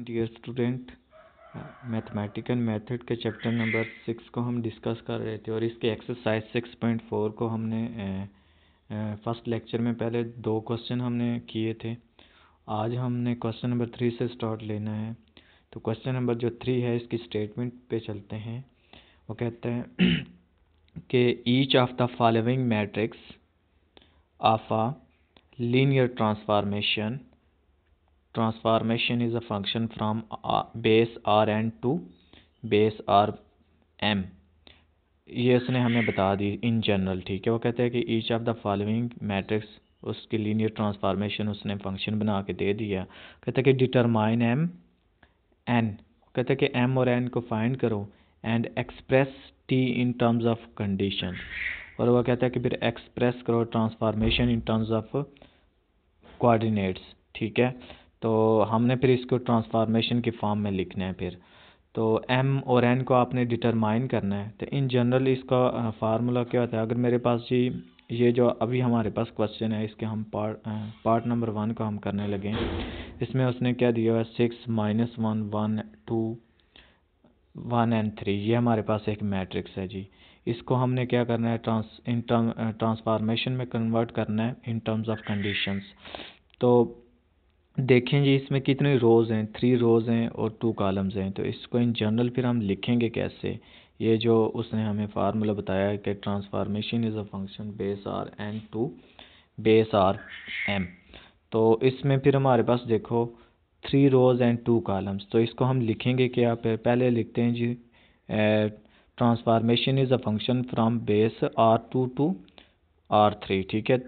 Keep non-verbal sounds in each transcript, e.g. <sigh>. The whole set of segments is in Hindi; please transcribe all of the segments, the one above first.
डियर स्टूडेंट मैथमेटिकल मेथड के चैप्टर नंबर सिक्स को हम डिस्कस कर रहे थे और इसके एक्सरसाइज सिक्स पॉइंट फोर को हमने फर्स्ट लेक्चर में पहले दो क्वेश्चन हमने किए थे आज हमने क्वेश्चन नंबर थ्री से स्टार्ट लेना है तो क्वेश्चन नंबर जो थ्री है इसकी स्टेटमेंट पे चलते हैं वो कहते हैं <clears throat> कि each of the following matrix of a linear transformation transformation is a function from base R N to base R M ये उसने हमें बता दी इन जनरल ठीक है वो कहते हैं कि each of the following matrix उसकी लीनियर ट्रांसफार्मेशन उसने फंक्शन बना के दे दिया कहते हैं कि डिटरमाइन एम एन कहते हैं कि एम और एन को फाइंड करो and express T in terms of condition और वो कहता है कि फिर एक्सप्रेस करो transformation in terms of coordinates ठीक है तो हमने फिर इसको ट्रांसफॉर्मेशन के फॉर्म में लिखना है फिर तो एम और एन को आपने डिटरमाइन करना है तो इन जनरल इसका फार्मूला क्या होता है अगर मेरे पास जी ये जो अभी हमारे पास क्वेश्चन है इसके हम पार्ट पार्ट नंबर वन को हम करने लगे इसमें उसने क्या दिया है six minus one one two one and three ये हमारे पास एक मैट्रिक्स है जी इसको हमने क्या करना है ट्रांस इन ट्रांसफार्मेशन में कन्वर्ट करना है इन टर्म्स ऑफ कंडीशंस तो देखें जी इसमें कितने रोज़ हैं थ्री रोज़ हैं और टू कॉलम्स हैं तो इसको इन जनरल फिर हम लिखेंगे कैसे ये जो उसने हमें फार्मूला बताया है कि transformation is a function base R N to base R M तो इसमें फिर हमारे पास देखो three rows and two columns तो इसको हम लिखेंगे क्या फिर पहले लिखते हैं जी transformation is a function from base R two to R three ठीक है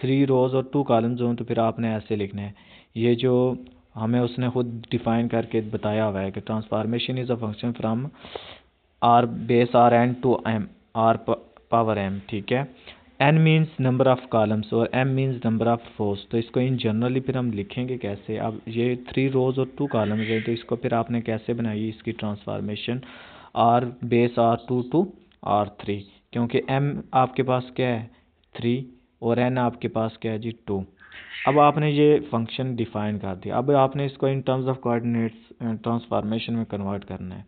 थ्री रोज़ और टू कॉलम्स हों तो फिर आपने ऐसे लिखना है ये जो हमें उसने खुद डिफ़ाइन करके बताया हुआ है कि transformation is a function from R base R N to M R power M ठीक है N means number of columns और M means number of rows तो इसको इन जनरली फिर हम लिखेंगे कैसे अब ये थ्री रोज और टू कॉलम्स हैं तो इसको फिर आपने कैसे बनाई इसकी transformation R base R two to R three क्योंकि एम आपके पास क्या है थ्री और एन आपके पास क्या है जी टू अब आपने ये फंक्शन डिफाइन कर दिया अब आपने इसको in terms of coordinates transformation में कन्वर्ट करना है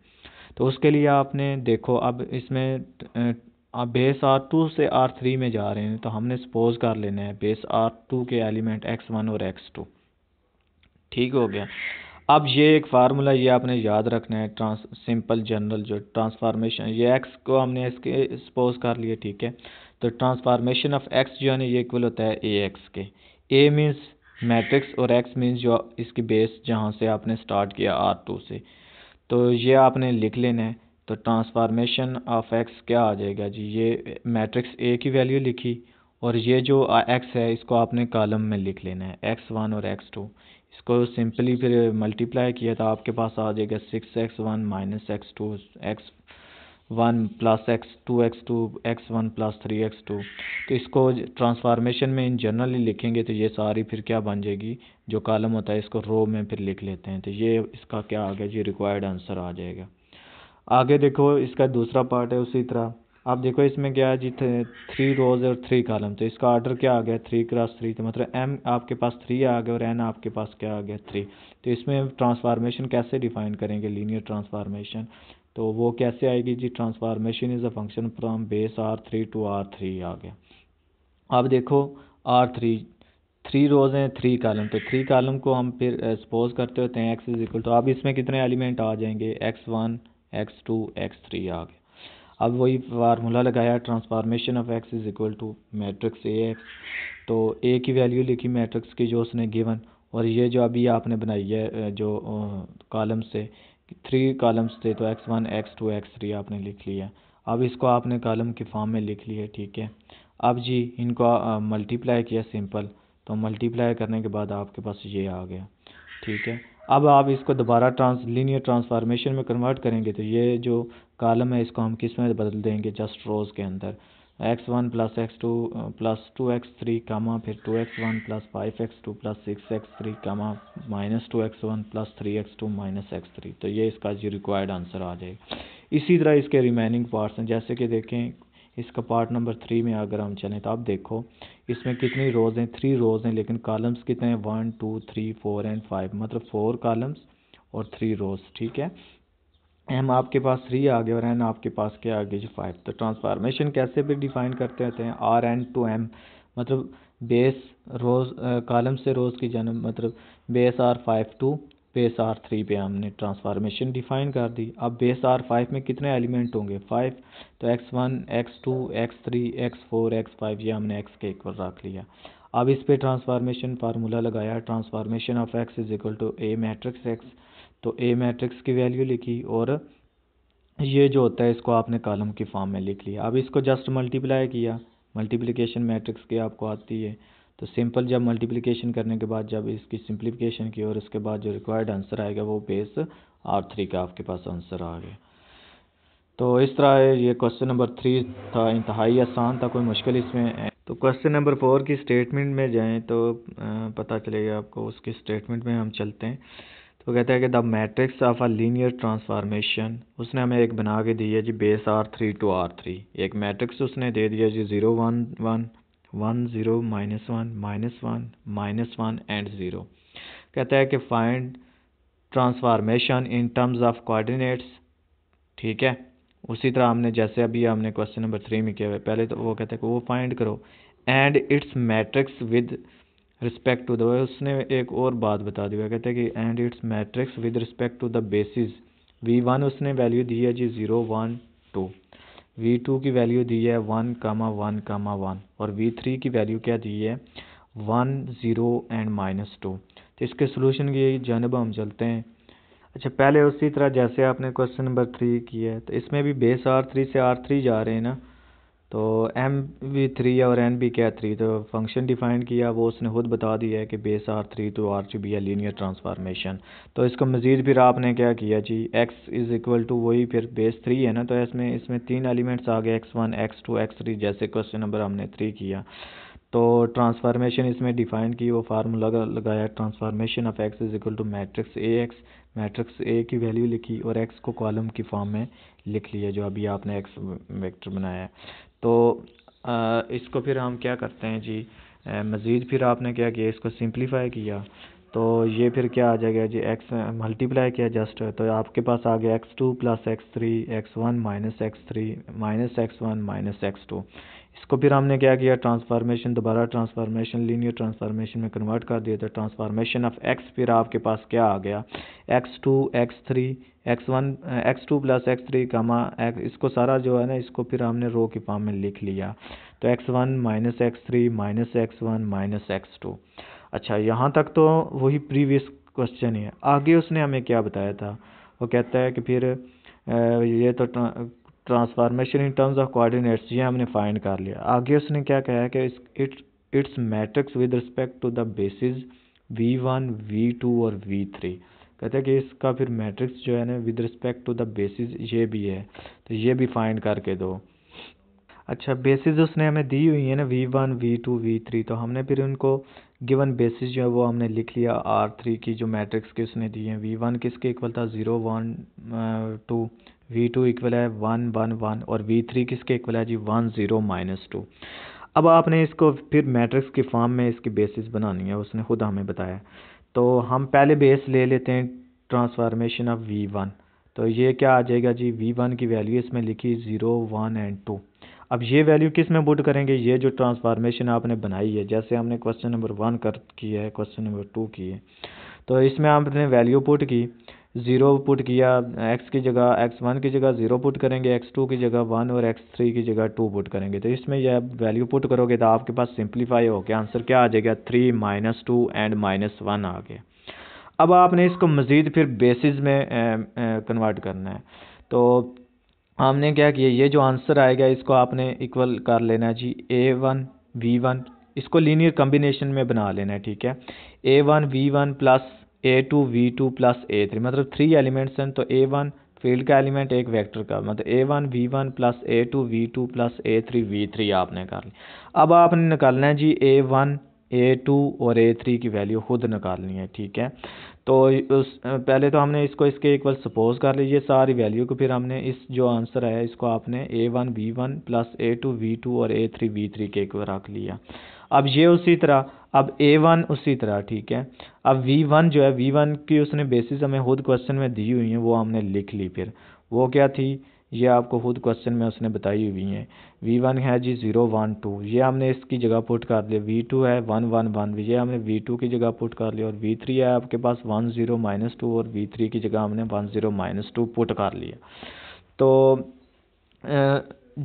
तो उसके लिए आपने देखो अब इसमें uh, आप बेस आर टू से आर थ्री में जा रहे हैं तो हमने सपोज कर लेना है बेस आर टू के एलिमेंट एक्स वन और एक्स टू ठीक हो गया अब ये एक फार्मूला ये आपने याद रखना है ट्रांस सिंपल जनरल जो ट्रांसफार्मेशन ये एक्स को हमने इसके सपोज कर लिए ठीक है तो ट्रांसफार्मेशन ऑफ एक्स जो है ये इक्वल होता है ए एक्स के ए मीन्स मैट्रिक्स और एक्स मीन्स जो इसकी बेस जहाँ से आपने स्टार्ट किया आर टू से तो ये आपने लिख लेना है तो ट्रांसफार्मेशन ऑफ एक्स क्या आ जाएगा जी ये मैट्रिक्स ए की वैल्यू लिखी और ये जो एक्स है इसको आपने कॉलम में लिख लेना है एक्स वन और एक्स टू इसको सिंपली फिर मल्टीप्लाई किया तो आपके पास आ जाएगा six X one minus X two X one plus X two X two X one plus three X two तो इसको ट्रांसफार्मेशन में इन जनरली लिखेंगे तो ये सारी फिर क्या बन जाएगी जो कॉलम होता है इसको रो में फिर लिख लेते हैं तो ये इसका क्या आ गया जी रिक्वायर्ड आंसर आ जाएगा आगे देखो इसका दूसरा पार्ट है उसी तरह आप देखो इसमें क्या है जी थ्री रोज और थ्री कॉलम तो इसका आर्डर क्या आ गया थ्री क्रॉस थ्री तो मतलब एम आपके पास थ्री आ गया और एन आपके पास क्या आ गया थ्री तो इसमें ट्रांसफार्मेशन कैसे डिफाइन करेंगे लीनियर ट्रांसफार्मेशन तो वो कैसे आएगी जी transformation is a function from base R three to R three आ गया अब देखो आर थ्री थ्री रोज़ हैं थ्री कॉलम तो थ्री कॉलम को हम फिर सपोज eh, करते होते हैं एक्स इज इक्वल तो अब इसमें कितने एलिमेंट आ जाएंगे X one X two X three आ गया अब वही फार्मूला लगाया transformation of X is equal to matrix A X तो ए की वैल्यू लिखी मैट्रिक्स की जो उसने गिवन और ये जो अभी आपने बनाई है eh, जो कॉलम eh, से थ्री कॉलम्स थे तो X one X two X three आपने लिख लिया अब इसको आपने कॉलम के फॉर्म में लिख लिया ठीक है अब जी इनको मल्टीप्लाई किया सिंपल तो मल्टीप्लाई करने के बाद आपके पास ये आ गया ठीक है अब आप इसको दोबारा ट्रांस लीनियर ट्रांसफार्मेशन में कन्वर्ट करेंगे तो ये जो कॉलम है इसको हम किस में बदल देंगे जस्ट रोज़ के अंदर X one plus X two plus two X three comma फिर two X one plus five X two plus six X three comma minus two X one plus three X two minus X three तो ये इसका जो रिक्वायर्ड आंसर आ जाएगा इसी तरह इसके रिमेनिंग पार्ट्स हैं जैसे कि देखें इसका पार्ट नंबर थ्री में अगर हम चलें तो आप देखो इसमें कितनी रोज़ हैं थ्री रोज़ हैं लेकिन कॉलम्स कितने हैं one two three four and five मतलब फोर कॉलम्स और थ्री रोज़ ठीक है एम आपके पास थ्री आ गया और एन आपके पास क्या आ गया जी फाइव तो ट्रांसफार्मेशन कैसे भी डिफाइन करते रहते हैं आर एन टू एम मतलब बेस रोज कॉलम से रोज़ की जन्म मतलब base R five to base R three पे हमने ट्रांसफार्मेशन डिफाइन कर दी अब बेस आर फाइव में कितने एलिमेंट होंगे फाइव तो X one X two X three X four X five ये हमने एक्स के इक्वल रख लिया अब इस पे ट्रांसफार्मेशन फार्मूला लगाया transformation of X is equal to A matrix X तो ए मैट्रिक्स की वैल्यू लिखी और ये जो होता है इसको आपने कॉलम के फॉर्म में लिख लिया अब इसको जस्ट मल्टीप्लाई किया मल्टीप्लिकेशन मैट्रिक्स की आपको आती है तो सिंपल जब मल्टीप्लिकेशन करने के बाद जब इसकी सिंप्लीफिकेशन की और उसके बाद जो रिक्वायर्ड आंसर आएगा वो बेस आर थ्री का आपके पास आंसर आ गया तो इस तरह ये क्वेश्चन नंबर थ्री था इंतहाई आसान था कोई मुश्किल इसमें तो क्वेश्चन नंबर फोर की स्टेटमेंट में जाएँ तो पता चलेगा आपको उसकी स्टेटमेंट में हम चलते हैं तो कहते हैं कि the matrix of a linear transformation उसने हमें एक बना के दी है जी base R three to R three एक मैट्रिक्स उसने दे दिया जी zero one one one zero minus one minus one minus one and zero कहता है कि find transformation in terms of coordinates ठीक है उसी तरह हमने जैसे अभी हमने क्वेश्चन नंबर थ्री में किया हुआ पहले तो वो कहते हैं कि वो फाइंड करो and it's matrix with respect to the उसने एक और बात बता दी हुआ कहते हैं कि and it's matrix with respect to the basis V one उसने वैल्यू दी है जी zero one two we two की वैल्यू दी है one comma one comma one और वी थ्री की वैल्यू क्या दी है one zero and minus two तो इसके सोलूशन की जानब हम चलते हैं अच्छा पहले उसी तरह जैसे आपने क्वेश्चन नंबर थ्री किया है तो इसमें भी बेस आर थ्री से आर थ्री जा रहे हैं ना तो एम वी थ्री और एन बी क्या थ्री तो फंक्शन डिफाइन किया वो उसने खुद बता दिया है कि base R three to R two B या लीनियर ट्रांसफार्मेशन तो इसको मज़ीद फिर आपने क्या किया जी एक्स इज़ इक्वल टू वही फिर बेस थ्री है ना तो इसमें इसमें तीन एलिमेंट्स आ गए X one X two X three जैसे क्वेश्चन नंबर हमने थ्री किया तो ट्रांसफार्मेशन इसमें डिफाइन की वो फार्मूला लगाया transformation of X is equal to matrix A X matrix A की वैल्यू लिखी और एक्स को कॉलम की फॉर्म में लिख लिया जो अभी आपने एक्स वेक्टर बनाया है तो इसको फिर हम क्या करते हैं जी मज़ीद फिर आपने क्या किया इसको सिंप्लीफाई किया तो ये फिर क्या आ जाएगा जी एक्स मल्टीप्लाई किया जस्ट तो आपके पास आ गया X two plus X three X one minus X three minus X one minus X two इसको फिर हमने क्या किया ट्रांसफॉर्मेशन दोबारा ट्रांसफॉर्मेशन लीनियर ट्रांसफॉर्मेशन में कन्वर्ट कर दिया था ट्रांसफॉर्मेशन ऑफ एक्स फिर आपके पास क्या आ गया X two X three X one X two plus X three comma X इसको सारा जो है ना इसको फिर हमने रो के फॉर्म में लिख लिया तो X one minus X three minus X one minus X two अच्छा यहाँ तक तो वही प्रीवियस क्वेश्चन है आगे उसने हमें क्या बताया था वो कहता है कि फिर ये तो transformation in terms of coordinates ये हमने फाइंड कर लिया आगे उसने क्या कहा है कि it's it's matrix with respect to the basis V one V two और वी थ्री कहते हैं कि इसका फिर मैट्रिक्स जो है ना with respect to the basis ये भी है तो ये भी फाइंड करके दो अच्छा बेसिस उसने हमें दी हुई है ना V one V two V three तो हमने फिर उनको गिवन बेसिस जो है वो हमने लिख लिया आर थ्री की जो मैट्रिक्स की उसने दी है वी वन किसके इक्वल था zero one two we two equal है वन वन वन और वी थ्री किसके इक्वल है जी वन ज़ीरो माइनस टू अब आपने इसको फिर मैट्रिक्स के फॉर्म में इसकी बेसिस बनानी है उसने खुद हमें बताया तो हम पहले बेस ले लेते हैं ट्रांसफार्मेशन ऑफ वी वन तो ये क्या आ जाएगा जी वी वन की वैल्यू इसमें लिखी ज़ीरो वन एंड टू अब ये वैल्यू किस में बुट करेंगे ये जो ट्रांसफार्मेशन आपने बनाई है जैसे हमने क्वेश्चन नंबर वन कर किया है क्वेश्चन नंबर टू की है तो इसमें आपने वैल्यू पुट की ज़ीरो पुट किया एक्स की जगह एक्स वन की जगह ज़ीरो पुट करेंगे एक्स टू की जगह वन और एक्स थ्री की जगह टू पुट करेंगे तो इसमें यह वैल्यू पुट करोगे तो आपके पास सिंप्लीफाई हो गया आंसर क्या आ जाएगा three minus two and minus one आ गया अब आपने इसको मज़ीद फिर बेसिस में कन्वर्ट करना है तो हमने क्या किया ये जो आंसर आएगा इसको आपने इक्वल कर लेना है जी ए वन वी वन इसको लीनियर कम्बिनेशन में बना लेना है ठीक है A one V one plus A two we two plus A three मतलब थ्री एलिमेंट्स हैं तो ए वन फील्ड का एलिमेंट एक वेक्टर का मतलब A one V one plus A two we two plus A three V three आपने कर ली अब आपने निकालना है जी ए वन ए टू और ए थ्री की वैल्यू खुद निकालनी है ठीक है तो उस पहले तो हमने इसको इसके इक्वल सपोज कर लीजिए सारी वैल्यू को फिर हमने इस जो आंसर है इसको आपने A one V one plus A two we two और ए थ्री वी थ्री के इक्वल रख लिया अब ये उसी तरह अब ए वन उसी तरह ठीक है अब वी वन जो है वी वन की उसने बेसिस हमें खुद क्वेश्चन में दी हुई हैं वो हमने लिख ली फिर वो क्या थी ये आपको खुद क्वेश्चन में उसने बताई हुई हैं वी वन है जी ज़ीरो वन टू ये हमने इसकी जगह पुट कर लिया वी टू है वन वन वन ये हमने वी टू की जगह पुट कर लिया और वी थ्री है आपके पास वन ज़ीरो माइनस टू और वी थ्री की जगह हमने one zero minus two put कर लिया तो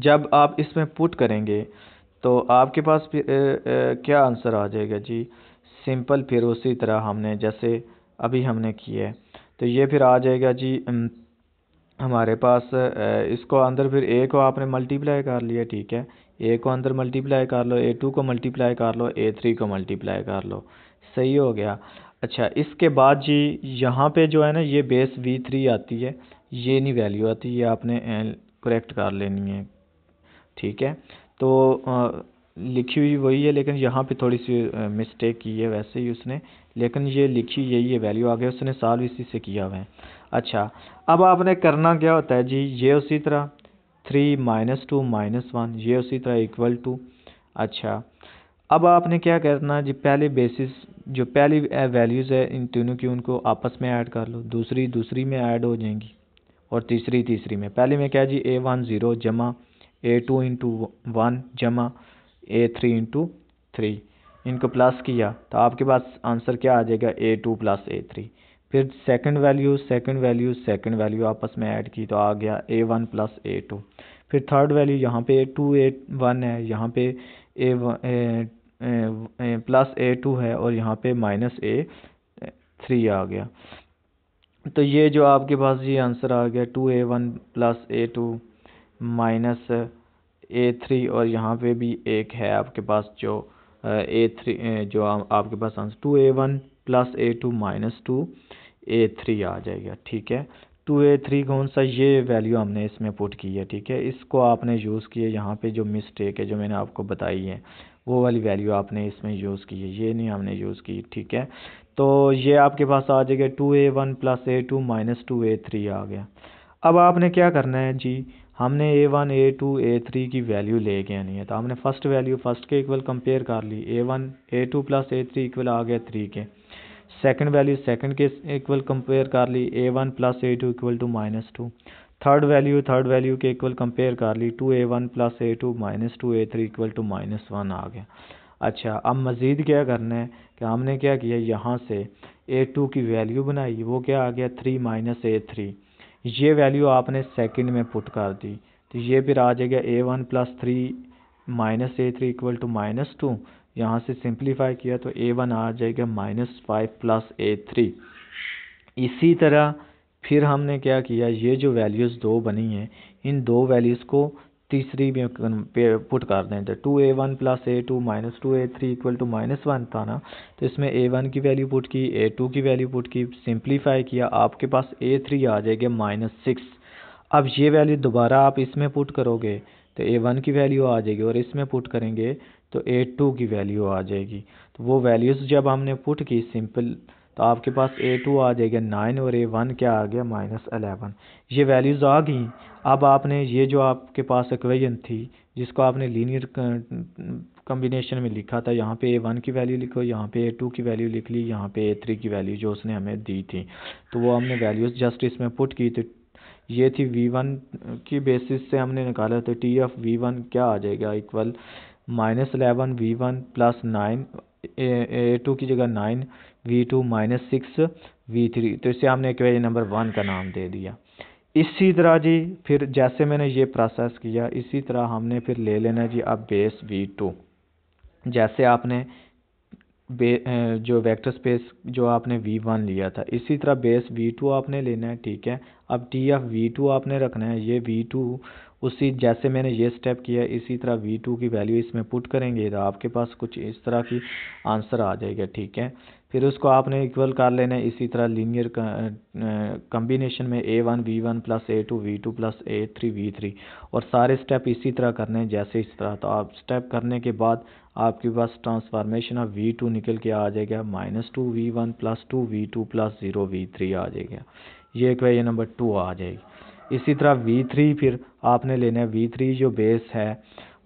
जब आप इसमें पुट करेंगे तो आपके पास ए, ए, क्या आंसर आ जाएगा जी सिंपल फिर उसी तरह हमने जैसे अभी हमने किया है तो ये फिर आ जाएगा जी हमारे पास इसको अंदर फिर ए को आपने मल्टीप्लाई कर लिया ठीक है ए को अंदर मल्टीप्लाई कर लो ए टू को मल्टीप्लाई कर लो ए थ्री को मल्टीप्लाई कर लो सही हो गया अच्छा इसके बाद जी यहाँ पे जो है ना ये बेस वी थ्री आती है ये नहीं वैल्यू आती ये आपने करेक्ट कर लेनी है ठीक है तो लिखी हुई वही है लेकिन यहाँ पे थोड़ी सी मिस्टेक की है वैसे ही उसने लेकिन ये लिखी यही है वैल्यू आ गया उसने साल इसी से किया हुआ है अच्छा अब आपने करना क्या होता है जी ये उसी तरह three minus two minus one ये उसी तरह इक्वल टू अच्छा अब आपने क्या करना जी पहले बेसिस जो पहली वैल्यूज़ है इन तीनों की उनको आपस में ऐड कर लो दूसरी दूसरी में ऐड हो जाएंगी और तीसरी तीसरी में पहले में क्या जी ए वन ज़ीरो जमा ए टू इंटू वन जमा ए थ्री इंटू थ्री इनको प्लस किया तो आपके पास आंसर क्या आ जाएगा A two plus A three फिर second value second value second value आपस में ऐड की तो आ गया A one plus A two फिर थर्ड वैल्यू यहाँ पे ए टू ए वन है यहाँ पे ए, ए प्लस ए टू है और यहाँ पे माइनस ए थ्री आ गया तो ये जो आपके पास ये आंसर आ गया two A one plus A two minus A three और यहाँ पे भी एक है आपके पास जो ए थ्री जो आपके पास answer two A one plus A two minus two A three आ जाएगा ठीक है टू ए थ्री कौन सा ये वैल्यू हमने इसमें पुट की है ठीक है इसको आपने यूज़ किया है यहाँ पे जो मिस्टेक है जो मैंने आपको बताई है वो वाली वैल्यू आपने इसमें यूज़ की है ये नहीं हमने यूज़ की ठीक है तो ये आपके पास आ जाएगा two A one plus A two minus two A three आ गया अब आपने क्या करना है जी हमने A one A two A three की वैल्यू लेके आनी है तो हमने फर्स्ट वैल्यू फर्स्ट के इक्वल कंपेयर कर ली A one A two plus A three equal आ गया थ्री के सेकंड वैल्यू सेकंड के इक्वल कंपेयर कर ली A one plus A two equal two minus two third value third value के इक्वल कंपेयर कर ली two A one plus A two minus two A three equal two minus one आ गया अच्छा अब मज़ीद क्या करना है कि हमने क्या किया यहाँ से ए टू की वैल्यू बनाई वो क्या आ गया थ्री माइनस ए थ्री ये वैल्यू आपने सेकंड में पुट कर दी तो ये फिर आ जाएगा A one plus three minus A three equal two minus two यहाँ से सिंप्लीफाई किया तो ए वन आ जाएगा minus five plus A three इसी तरह फिर हमने क्या किया ये जो वैल्यूज़ दो बनी हैं इन दो वैल्यूज़ को तीसरी भी पुट कर दें तो two A one plus A two minus two A three equal two minus one था ना तो इसमें ए वन की वैल्यू पुट की ए टू की वैल्यू पुट की सिंप्लीफाई किया आपके पास ए थ्री आ जाएगा माइनस सिक्स अब ये वैल्यू दोबारा आप इसमें पुट करोगे तो ए वन की वैल्यू आ जाएगी और इसमें पुट करेंगे तो ए टू की वैल्यू आ जाएगी तो वो वैल्यूज़ जब हमने पुट की सिंपल तो आपके पास ए टू आ जाएगा नाइन और ए वन क्या आ गया माइनस अलेवन ये वैल्यूज़ आ गई अब आपने ये जो आपके पास इक्वेशन थी जिसको आपने लीनियर कम्बिनेशन में लिखा था यहाँ पे ए वन की वैल्यू लिखो यहाँ पे ए टू की वैल्यू लिख ली यहाँ पे ए थ्री की वैल्यू जो उसने हमें दी थी तो वो हमने वैल्यूज़ जस्ट इसमें पुट की तो ये थी वी वन की बेसिस से हमने निकाला तो टी एफ वी वन क्या आ जाएगा equal minus eleven V one plus nine A two की जगह nine V two minus six V three तो इसे हमने इक्वेजन नंबर वन का नाम दे दिया इसी तरह जी फिर जैसे मैंने ये प्रोसेस किया इसी तरह हमने फिर ले लेना जी अब बेस वी टू जैसे आपने बे जो वेक्टर स्पेस जो आपने वी वन लिया था इसी तरह बेस वी टू आपने लेना है ठीक है अब टी एफ वी टू आपने रखना है ये वी टू उसी जैसे मैंने ये स्टेप किया इसी तरह वी टू की वैल्यू इसमें पुट करेंगे तो आपके पास कुछ इस तरह की आंसर आ जाएगा ठीक है फिर उसको आपने इक्वल कर लेना है इसी तरह लीनियर कम्बिनेशन में A one V one plus A two we two plus A three V three और सारे स्टेप इसी तरह करने हैं जैसे इस तरह तो आप स्टेप करने के बाद आपके पास ट्रांसफॉर्मेशन ऑफ वी टू निकल के आ जाएगा minus two V one plus two we two plus zero V three आ जाएगा ये इक्वेशन नंबर टू आ जाएगी इसी तरह वी थ्री फिर आपने लेना है वी थ्री जो बेस है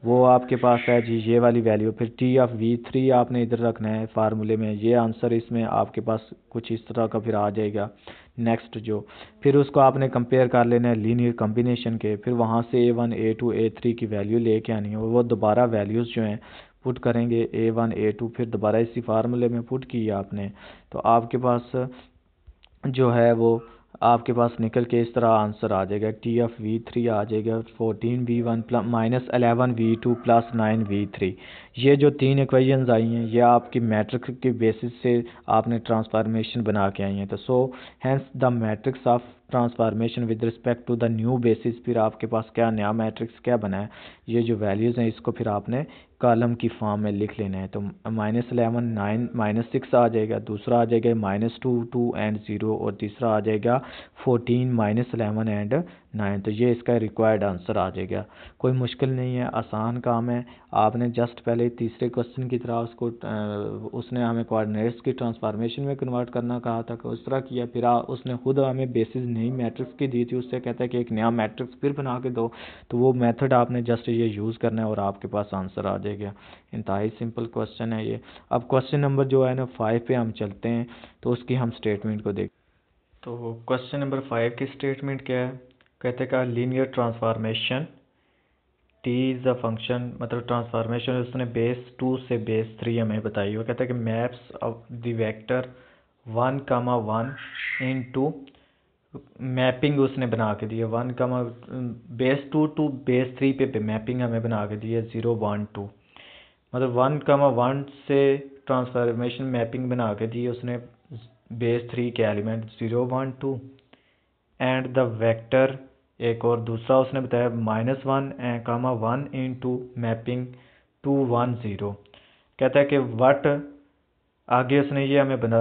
वो आपके पास है जी ये वाली वैल्यू फिर टी ऑफ वी थ्री आपने इधर रखना है फार्मूले में ये आंसर इसमें आपके पास कुछ इस तरह का फिर आ जाएगा नेक्स्ट जो फिर उसको आपने कंपेयर कर लेना है लीनियर कम्बिनेशन के फिर वहाँ से A one A two A three की वैल्यू लेके आनी है वो दोबारा वैल्यूज़ जो हैं पुट करेंगे ए वन ए टू फिर दोबारा इसी फार्मूले में पुट की आपने तो आपके पास जो है वो आपके पास निकल के इस तरह आंसर आ जाएगा टी एफ वी थ्री आ जाएगा fourteen V one plus minus eleven V two plus nine V three ये जो तीन इक्वेशंस आई हैं ये आपकी मैट्रिक्स के बेसिस से आपने ट्रांसफार्मेशन बना के आई हैं तो so hence the matrix of transformation with respect to the new basis फिर आपके पास क्या नया मैट्रिक्स क्या बना है ये जो वैल्यूज़ हैं इसको फिर आपने कॉलम की फॉर्म में लिख लेना है तो minus eleven nine minus six आ जाएगा दूसरा आ जाएगा minus two two and zero और तीसरा आ जाएगा fourteen minus eleven and nine तो ये इसका रिक्वायर्ड आंसर आ जाएगा कोई मुश्किल नहीं है आसान काम है आपने जस्ट पहले तीसरे क्वेश्चन की तरह उसको उसने हमें कोऑर्डिनेट्स की ट्रांसफॉर्मेशन में कन्वर्ट करना कहा था कि उस तरह किया फिर उसने खुद हमें बेसिस नई मैट्रिक्स की दी थी उससे कहता है कि एक नया मैट्रिक्स फिर बना के दो तो वो मैथड आपने जस्ट ये यूज़ करना है और आपके पास आंसर आ जाएगा इंतहाई सिंपल क्वेश्चन है ये अब क्वेश्चन नंबर जो है ना फाइव पर हम चलते हैं तो उसकी हम स्टेटमेंट को देख तो क्वेश्चन नंबर फाइव की स्टेटमेंट क्या है कहते का linear transformation T is a function मतलब ट्रांसफार्मेशन उसने बेस टू से बेस थ्री हमें बताई वो कहता है कि maps of the vector one comma one into mapping उसने बना के दी है one comma base two to base three पे, मैपिंग हमें बना के दी है ज़ीरो वन टू मतलब वन कामा वन से ट्रांसफॉर्मेशन मैपिंग बना के दी उसने बेस थ्री के element zero one two and the vector एक और दूसरा उसने बताया minus one comma one into mapping two one zero कहता है कि वट आगे उसने ये हमें बना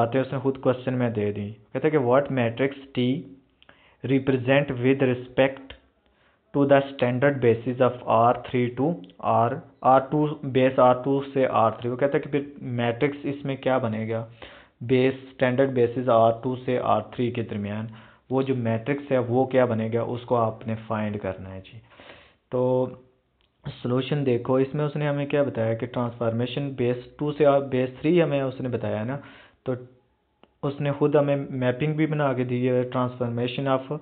बातें उसने खुद क्वेश्चन में दे दी कहता है कि what matrix T represent with respect to the standard basis of R three to R R two base R two से आर थ्री वो कहता है कि फिर मैट्रिक्स इसमें क्या बनेगा base standard basis R two से आर थ्री के दरमियान वो जो मैट्रिक्स है वो क्या बनेगा उसको आपने फाइंड करना है जी तो सोल्यूशन देखो इसमें उसने हमें क्या बताया कि ट्रांसफॉर्मेशन बेस टू से बेस थ्री हमें उसने बताया ना तो उसने खुद हमें मैपिंग भी बना के दी है ट्रांसफॉर्मेशन ऑफ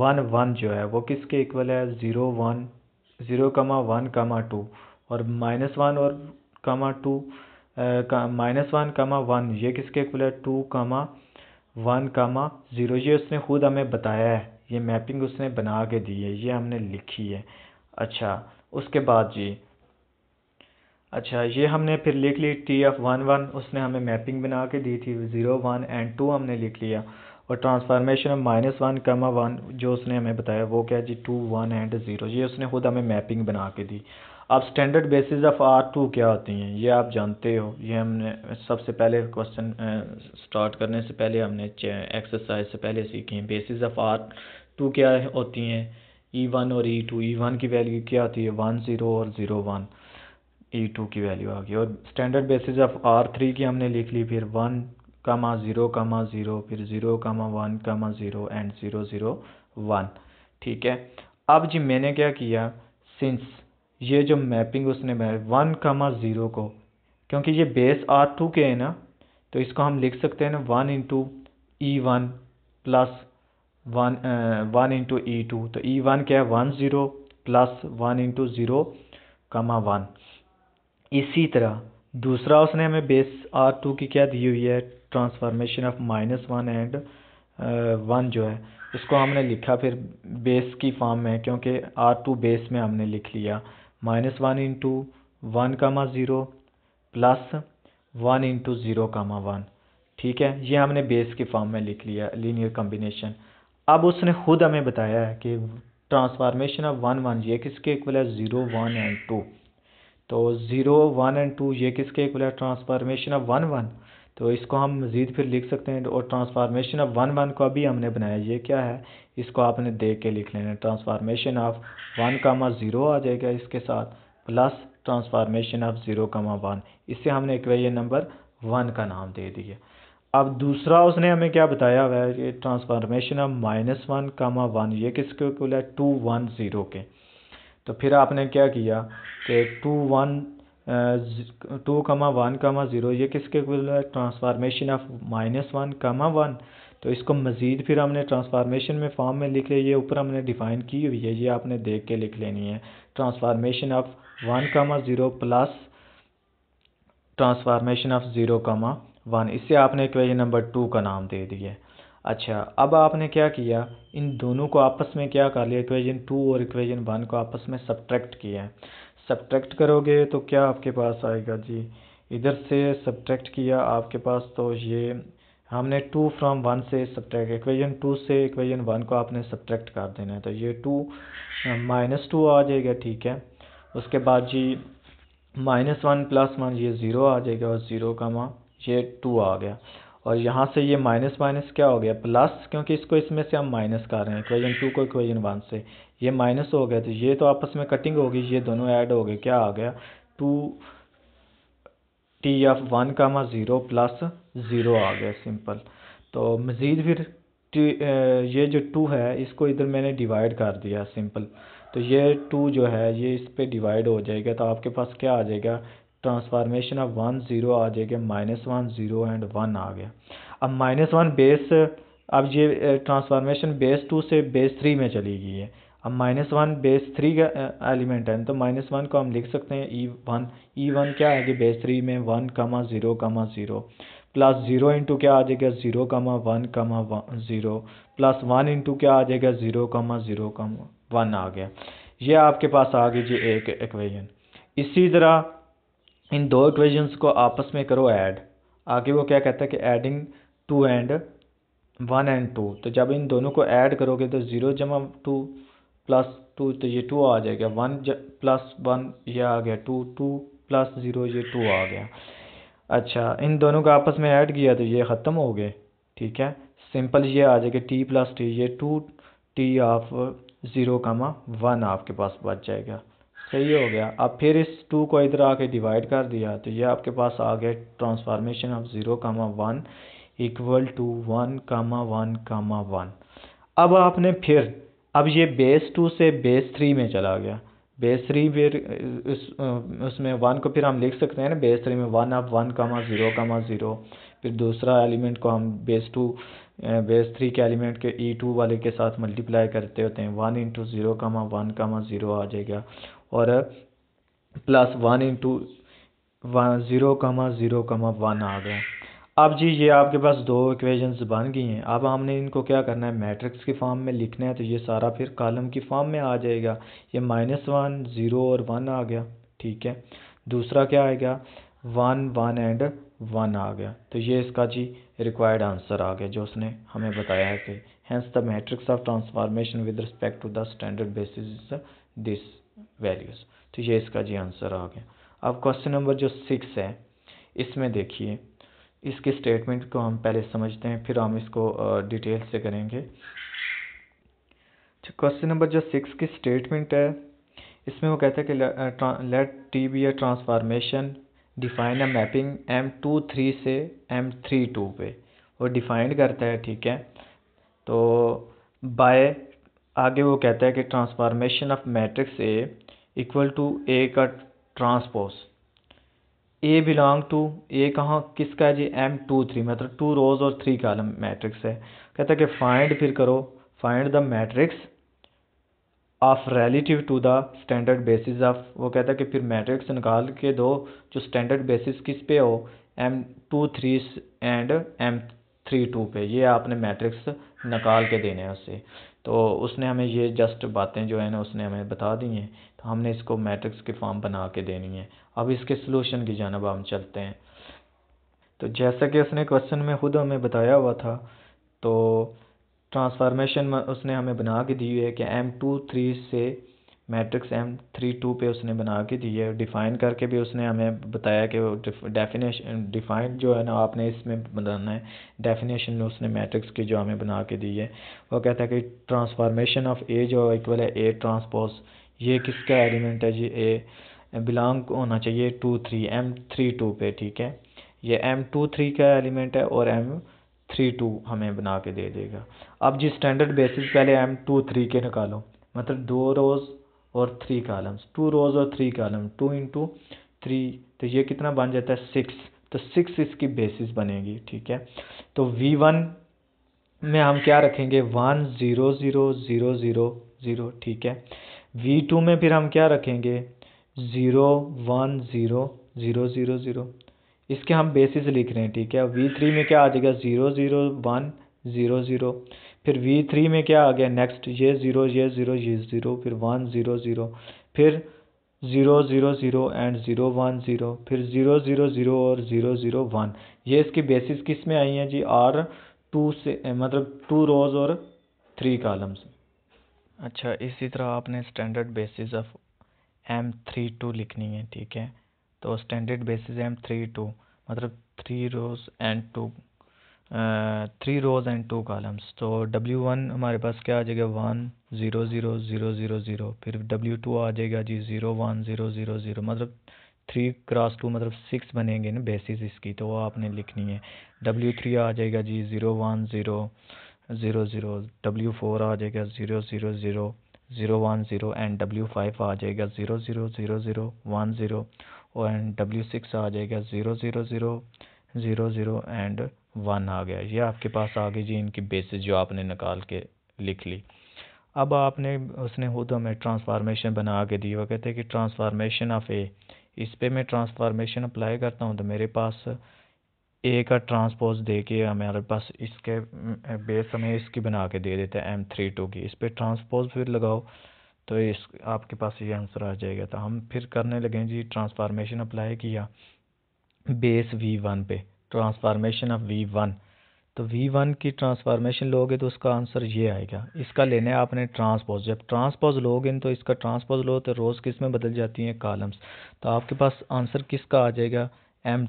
वन वन जो है वो किसके इक्वल है zero one zero comma one comma two और माइनस वन और comma two minus one comma one ये किसके इक्वल है to comma one comma zero ये उसने खुद हमें बताया है ये मैपिंग उसने बना के दी है ये हमने लिखी है अच्छा उसके बाद जी अच्छा ये हमने फिर लिख ली टी एफ वन वन उसने हमें मैपिंग बना के दी थी ज़ीरो वन एंड टू हमने लिख लिया और transformation minus one comma one जो उसने हमें बताया वो क्या जी टू वन एंड ज़ीरो ये उसने खुद हमें मैपिंग बना के दी अब standard basis of R two क्या होती हैं ये आप जानते हो ये हमने सबसे पहले क्वेश्चन स्टार्ट करने से पहले हमने एक्सरसाइज से पहले सीखी हैं बेसिस ऑफ आर टू क्या होती हैं ई e वन और ई टू ई वन की वैल्यू क्या होती है वन ज़ीरो और ज़ीरो वन ई टू की वैल्यू आ गई और standard basis of R three की हमने लिख ली फिर one comma zero comma zero फिर zero comma one comma zero and zero zero one ठीक है अब जी मैंने क्या किया सिंस ये जो मैपिंग उसने बनाई वन कमा ज़ीरो को क्योंकि ये बेस आर टू के है ना तो इसको हम लिख सकते हैं ना one into e one plus one one into e two तो ई e वन क्या है one zero plus one into zero comma one इसी तरह दूसरा उसने हमें बेस आर टू की क्या दी हुई है transformation of minus one and one जो है उसको हमने लिखा फिर बेस की फॉर्म में क्योंकि आर टू बेस में हमने लिख लिया minus one into one comma zero plus one into zero comma one ठीक है ये हमने बेस के फॉर्म में लिख लिया लीनियर कम्बिनेशन अब उसने खुद हमें बताया है कि ट्रांसफार्मेशन ऑफ वन वन ये किसके इक्वल है ज़ीरो वन एंड टू तो ज़ीरो वन एंड टू ये किसके इक्वल है ट्रांसफार्मेशन ऑफ वन वन तो इसको हम मज़ीद फिर लिख सकते हैं और ट्रांसफार्मेशन ऑफ वन वन को अभी हमने बनाया ये क्या है इसको आपने देख के लिख लेना transformation of one comma zero आ जाएगा इसके साथ plus transformation of zero comma one इससे हमने इक्वेशन नंबर वन का नाम दे दिया अब दूसरा उसने हमें क्या बताया हुआ है कि transformation of minus one comma one ये किसके इक्वल है टू वन ज़ीरो के तो फिर आपने क्या किया कि two one two comma one comma zero ये किसके है transformation of minus one comma one तो इसको मज़ीद फिर हमने ट्रांसफार्मेशन में फॉर्म में लिख लिया ये ऊपर हमने डिफ़ाइन की हुई है ये आपने देख के लिख लेनी है transformation of one comma zero plus transformation of zero comma one इससे आपने इक्वेजन नंबर टू का नाम दे दिया अच्छा अब आपने क्या किया इन दोनों को आपस में क्या कर लिया इक्वेशन टू और इक्वेशन वन को आपस में सब्ट्रैक्ट किया सब्ट्रैक्ट करोगे तो क्या आपके पास आएगा जी इधर से सब्ट्रैक्ट किया आपके पास तो ये हमने टू फ्रॉम वन से सब्ट्रैक्ट इक्वेशन टू से इक्वेशन वन को आपने सब्ट्रैक्ट कर देना है तो ये टू माइनस टू आ जाएगा ठीक है उसके बाद जी माइनस वन प्लस वन ये ज़ीरो आ जाएगा और ज़ीरो का माँ ये टू आ गया और यहाँ से ये माइनस माइनस क्या हो गया प्लस क्योंकि इसको इसमें से हम माइनस कर रहे हैं इक्वेशन टू को इक्वेशन वन से ये माइनस हो गया तो ये तो आपस में कटिंग होगी ये दोनों ऐड हो गए क्या आ गया two T of one comma zero plus zero आ गया सिंपल तो मज़ीद फिर टी ये जो टू है इसको इधर मैंने डिवाइड कर दिया सिंपल तो ये टू जो है ये इस पर डिवाइड हो जाएगा तो आपके पास क्या आ जाएगा ट्रांसफार्मेशन ऑफ वन ज़ीरो आ जाएगा minus one zero and one आ गया अब माइनस वन बेस अब ये ट्रांसफार्मेशन बेस टू से बेस थ्री में चली गई है अब माइनस वन बेस थ्री का एलिमेंट uh, है तो माइनस वन को हम लिख सकते हैं ई वन ई वन क्या है कि बेस थ्री में one comma zero comma zero plus zero into क्या आ जाएगा zero comma one comma zero plus one into क्या आ जाएगा ज़ीरो कमा ज़ीरो कम वन आ गया ये आपके पास आ गई जी एक इक्वेशन इसी तरह इन दो इक्वेजन्स को आपस में करो ऐड आगे वो क्या कहता है कि adding two and one and two तो जब इन दोनों को ऐड करोगे तो ज़ीरो जमा टू प्लस टू तो ये टू आ जाएगा वन प्लस वन ये आ गया टू टू प्लस ज़ीरो ये टू आ गया अच्छा इन दोनों का आपस में ऐड किया तो ये ख़त्म हो गए ठीक है सिंपल ये आ जाएगा टी प्लस टी ये two T of zero comma one आपके पास बच जाएगा सही हो गया अब फिर इस टू को इधर आके डिवाइड कर दिया तो ये आपके पास आ गया transformation of zero comma one equal to one comma one comma one अब आपने फिर अब ये बेस टू से बेस थ्री में चला गया बेस थ्री फिर इस उसमें वन को फिर हम लिख सकते हैं ना बेस थ्री में वन अब one comma zero comma zero फिर दूसरा एलिमेंट को हम बेस टू बेस थ्री के एलिमेंट के ई e टू वाले के साथ मल्टीप्लाई करते होते हैं one into zero comma one comma zero आ जाएगा और plus one into one zero comma zero comma one आ गया अब जी ये आपके पास दो इक्वेजन्स बन गई हैं अब हमने इनको क्या करना है मैट्रिक्स के फॉर्म में लिखना है तो ये सारा फिर कॉलम की फॉर्म में आ जाएगा ये माइनस वन ज़ीरो और वन आ गया ठीक है दूसरा क्या आएगा वन वन एंड वन आ गया तो ये इसका जी रिक्वायर्ड आंसर आ गया जो उसने हमें बताया है कि hence the matrix of transformation with respect to the standard basis this values तो ये इसका जी आंसर आ गया अब क्वेश्चन नंबर जो सिक्स है इसमें देखिए इसके स्टेटमेंट को हम पहले समझते हैं फिर हम इसको डिटेल से करेंगे क्वेश्चन अच्छा, नंबर जो सिक्स की स्टेटमेंट है इसमें वो कहता है कि let T be a transformation define a mapping M two three से एम थ्री टू पे वो डिफाइंड करता है ठीक है तो बाय आगे वो कहता है कि transformation of matrix A equal to A का transpose A belong to A कहाँ किसका है जी एम टू थ्री मतलब टू रोज और थ्री कॉलम मैट्रिक्स है कहता है कि फाइंड फिर करो find the matrix of relative to the standard basis of वो कहता है कि फिर मैट्रिक्स निकाल के दो जो स्टैंडर्ड बेसिस किस पे हो M two three and M three two पे ये आपने मैट्रिक्स निकाल के देने हैं उससे तो उसने हमें ये जस्ट बातें जो है ना उसने हमें बता दी हैं तो हमने इसको मैट्रिक्स के फॉर्म बना के देनी है अब इसके सलूशन की जानब हम चलते हैं तो जैसा कि उसने क्वेश्चन में खुद हमें बताया हुआ था तो ट्रांसफार्मेशन उसने हमें बना के दी है कि एम टू थ्री से मैट्रिक्स एम थ्री टू पे उसने बना के दी है डिफ़ाइन करके भी उसने हमें बताया कि डेफिनेशन डिफ़ाइन जो है ना आपने इसमें बनाना है डेफिनेशन उसने मैट्रिक्स की जो हमें बना के दी है वो कहता है कि ट्रांसफॉर्मेशन ऑफ ए जो इक्वल है ए ट्रांसपोज ये किसका एलिमेंट है जी ए बिलोंग होना चाहिए two three M three two पे ठीक है ये एम टू थ्री का एलिमेंट है और एम थ्री टू हमें बना के दे देगा अब जी स्टैंडर्ड बेसिस पहले एम टू थ्री के निकालो मतलब दो रोज़ और थ्री कॉलम्स टू रोज और three column two into three तो ये कितना बन जाता है सिक्स तो सिक्स इसकी बेसिस बनेगी ठीक है तो वी वन में हम क्या रखेंगे one zero zero zero zero zero ठीक है वी टू में फिर हम क्या रखेंगे zero one zero zero zero zero इसके हम बेसिस लिख रहे हैं ठीक है वी थ्री में क्या आ जाएगा zero zero one zero zero फिर वी थ्री में क्या आ गया नेक्स्ट ये ज़ीरो ये ज़ीरो ये ज़ीरो फिर वन ज़ीरो ज़ीरो फिर zero zero zero and zero one zero फिर ज़ीरो ज़ीरो ज़ीरो और ज़ीरो ज़ीरो वन ये इसकी बेसिस किस में आई हैं जी आर टू से मतलब टू रोज़ और थ्री कॉलम्स अच्छा इसी तरह आपने standard basis of M three two लिखनी है ठीक है तो standard basis M three two मतलब three rows and two three rows and two columns तो डब्ल्यू वन हमारे पास क्या आ जाएगा one zero zero zero zero zero फिर डब्ल्यू टू आ जाएगा जी zero one zero zero zero मतलब थ्री क्रॉस टू मतलब सिक्स बनेंगे ना बेसिस इसकी तो वो आपने लिखनी है डब्ल्यू थ्री आ जाएगा जी zero one zero zero zero W four आ जाएगा zero zero zero zero one zero and डब्ल्यू फाइव आ जाएगा zero zero zero zero one zero और एंड डब्ल्यू सिक्स आ जाएगा zero zero zero zero zero and one आ गया ये आपके पास आ गई जी इनकी बेसिस जो आपने निकाल के लिख ली अब आपने उसने खुद हमें ट्रांसफार्मेशन बना के दी वो कहते हैं कि ट्रांसफार्मेशन ऑफ ए इस पर मैं ट्रांसफार्मेशन अप्लाई करता हूँ तो मेरे पास ए का ट्रांसपोज दे के हमारे पास इसके बेस हमें इसकी बना के दे देते हैं एम थ्री टू की इस पर ट्रांसपोज फिर लगाओ तो इस आपके पास ये आंसर आ जाएगा तो हम फिर करने लगे जी ट्रांसफार्मेशन अप्लाई किया बेस वी वन पे ट्रांसफार्मेशन ऑफ वी वन तो वी वन की ट्रांसफार्मेशन लोगे तो उसका आंसर ये आएगा इसका लेना है आपने ट्रांसपोज जब ट्रांसपोज लोगे तो इसका ट्रांसपोज लो तो रोज़ किस में बदल जाती हैं कॉलम्स तो आपके पास आंसर किसका आ जाएगा एम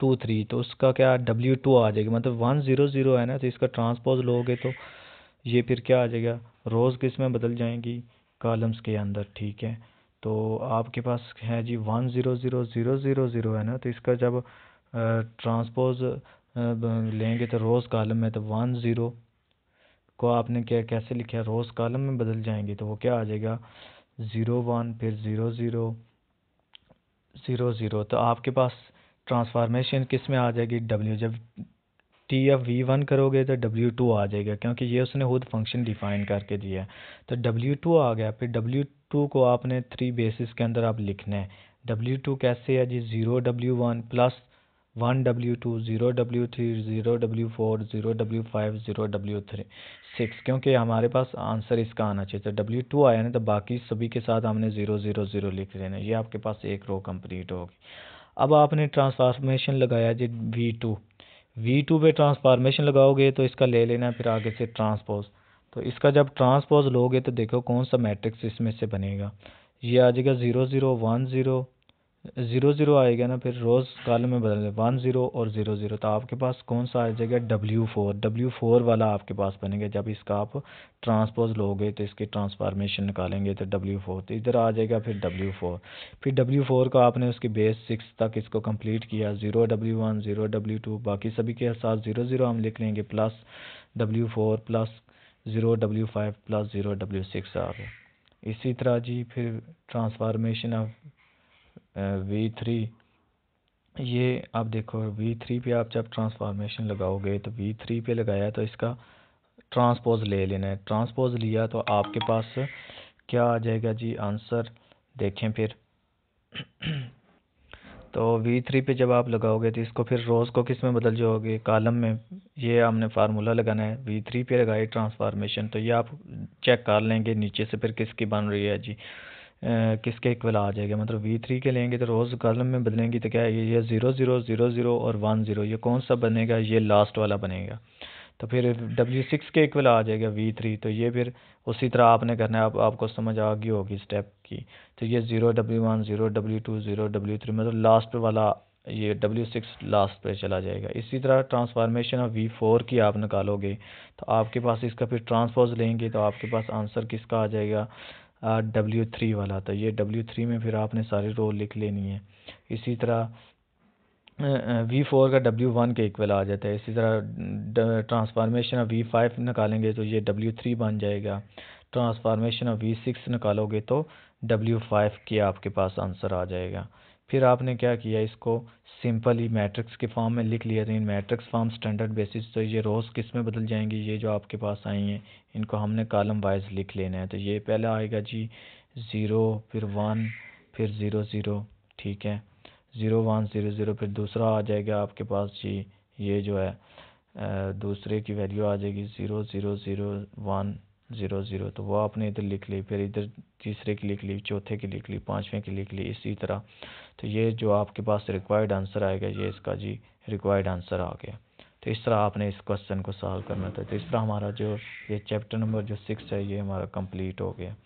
टू थ्री तो उसका क्या डब्ल्यू टू आ जाएगा मतलब वन ज़ीरो ज़ीरो है ना तो इसका ट्रांसपोज लोगे तो ये फिर क्या आ जाएगा रोज़ किस में बदल जाएंगी कॉलम्स के अंदर ठीक है तो आपके पास है जी one zero zero zero zero zero है ना तो इसका जब ट्रांसपोज़ लेंगे तो रोज़ कॉलम में तो वन ज़ीरो को आपने क्या कैसे लिखा है रोज़ कॉलम में बदल जाएंगे तो वो क्या आ जाएगा ज़ीरो वन फिर ज़ीरो ज़ीरो ज़ीरो ज़ीरो तो आपके पास ट्रांसफॉर्मेशन किस में आ जाएगी डब्ल्यू जब टी या वी वन करोगे तो डब्ल्यू टू आ जाएगा क्योंकि ये उसने खुद फंक्शन डिफ़ाइन करके दिया है तो डब्ल्यू टू आ गया फिर डब्ल्यू टू को आपने थ्री बेसिस के अंदर आप लिखना है डब्ल्यू टू कैसे है जी zero W one plus one W two zero W three zero W four zero W five zero W three six क्योंकि हमारे पास आंसर इसका आना चाहिए तो डब्ल्यू टू आया ना तो बाकी सभी के साथ हमने ज़ीरो ज़ीरो ज़ीरो लिख देना ये आपके पास एक रो कंप्लीट होगी अब आपने ट्रांसफार्मेशन लगाया जी वी टू वी टू पर ट्रांसफार्मेशन लगाओगे तो इसका ले लेना फिर आगे से ट्रांसपोज तो इसका जब ट्रांसपोज लोगे तो देखो कौन सा मैट्रिक्स इसमें से बनेगा ये आ जाएगा zero zero one zero zero zero आएगा ना फिर रोज़ कॉलम में बदल वन ज़ीरो और ज़ीरो ज़ीरो तो आपके पास कौन सा आ जाएगा डब्ल्यू फोर डब्ल्यू फोर वाला आपके पास बनेगा जब इसका आप ट्रांसपोज लोगे तो इसकी ट्रांसफार्मेशन निकालेंगे तो डब्ल्यू फोर तो इधर आ जाएगा फिर डब्ल्यू फोर फिर डब्ल्यू फोर का आपने उसकी बेस सिक्स तक इसको कम्प्लीट किया zero W one zero W two बाकी सभी के साथ ज़ीरो ज़ीरो हम लिख लेंगे plus W four plus zero W five plus zero W six आ गया इसी तरह जी फिर ट्रांसफार्मेशन ऑफ वी थ्री ये आप देखो वी थ्री पे आप जब ट्रांसफार्मेशन लगाओगे तो वी थ्री पे लगाया तो इसका ट्रांसपोज ले लेना है ट्रांसपोज लिया तो आपके पास क्या आ जाएगा जी आंसर देखें फिर तो वी थ्री पे जब आप लगाओगे तो इसको फिर रोज़ को किस में बदल जाओगे कॉलम में ये हमने फार्मूला लगाना है वी थ्री पे लगाई ट्रांसफार्मेशन तो ये आप चेक कर लेंगे नीचे से फिर किसकी बन रही है जी किसके इक्वल आ जाएगा मतलब वी थ्री के लेंगे तो रोज़ कॉलम में बदलेंगी तो क्या है ये ज़ीरो ज़ीरो ज़ीरो ज़ीरो और वन ज़ीरो ये कौन सा बनेगा ये लास्ट वाला बनेगा तो फिर W6 सिक्स के इक्वल आ जाएगा वी थ्री तो ये फिर उसी तरह आपने करना है आप, आपको समझ आ गई होगी स्टेप की तो ये zero W one zero W two zero W three मतलब लास्ट वाला ये डब्ल्यू सिक्स लास्ट पे चला जाएगा इसी तरह ट्रांसफॉर्मेशन ऑफ वी फोर की आप निकालोगे तो आपके पास इसका फिर ट्रांसफोज लेंगे तो आपके पास आंसर किसका आ जाएगा डब्ल्यू थ्री वाला तो ये डब्ल्यू थ्री में फिर आपने सारी रोल लिख लेनी है इसी तरह वी फोर का W1 वन के इक्वल आ जाता है इसी तरह ट्रांसफार्मेशन ऑफ वी फाइव निकालेंगे तो ये डब्ल्यू थ्री बन जाएगा ट्रांसफार्मेशन ऑफ वी सिक्स निकालोगे तो डब्ल्यू फाइव के आपके पास आंसर आ जाएगा फिर आपने क्या किया इसको सिंपली मैट्रिक्स के फॉर्म में लिख लिया तो in matrix form standard basis तो ये रोज़ किस में बदल जाएंगी ये जो आपके पास आई हैं इनको हमने कॉलम वाइज लिख लेना है तो ये पहला आएगा जी ज़ीरो फिर वन फिर ज़ीरो ज़ीरो ठीक है ज़ीरो वन ज़ीरो ज़ीरो फिर दूसरा आ जाएगा आपके पास जी ये जो है दूसरे की वैल्यू आ जाएगी zero zero zero one zero zero तो वो आपने इधर लिख ली फिर इधर तीसरे की लिख ली चौथे की लिख ली पाँचवें की लिख ली इसी तरह तो ये जो आपके पास रिक्वायर्ड आंसर आएगा ये इसका जी रिक्वायर्ड आंसर आ गया तो इस तरह आपने इस क्वेश्चन को सॉल्व करना था तो इस तरह हमारा जो ये चैप्टर नंबर जो सिक्स है ये हमारा कंप्लीट हो गया